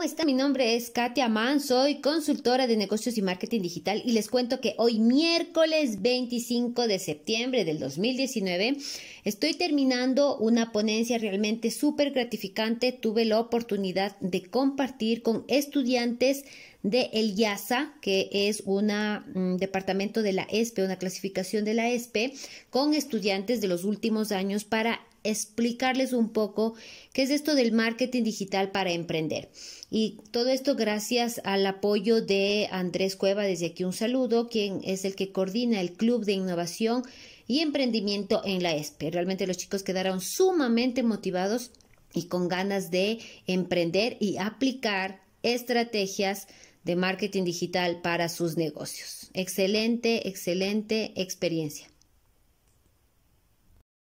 ¿Cómo Mi nombre es Katia Mann, soy consultora de negocios y marketing digital y les cuento que hoy miércoles 25 de septiembre del 2019 estoy terminando una ponencia realmente súper gratificante. Tuve la oportunidad de compartir con estudiantes de El YASA, que es un mm, departamento de la ESPE, una clasificación de la ESPE, con estudiantes de los últimos años para explicarles un poco qué es esto del marketing digital para emprender. Y todo esto gracias al apoyo de Andrés Cueva, desde aquí un saludo, quien es el que coordina el Club de Innovación y Emprendimiento en la ESPE. Realmente los chicos quedaron sumamente motivados y con ganas de emprender y aplicar estrategias de marketing digital para sus negocios. Excelente, excelente experiencia.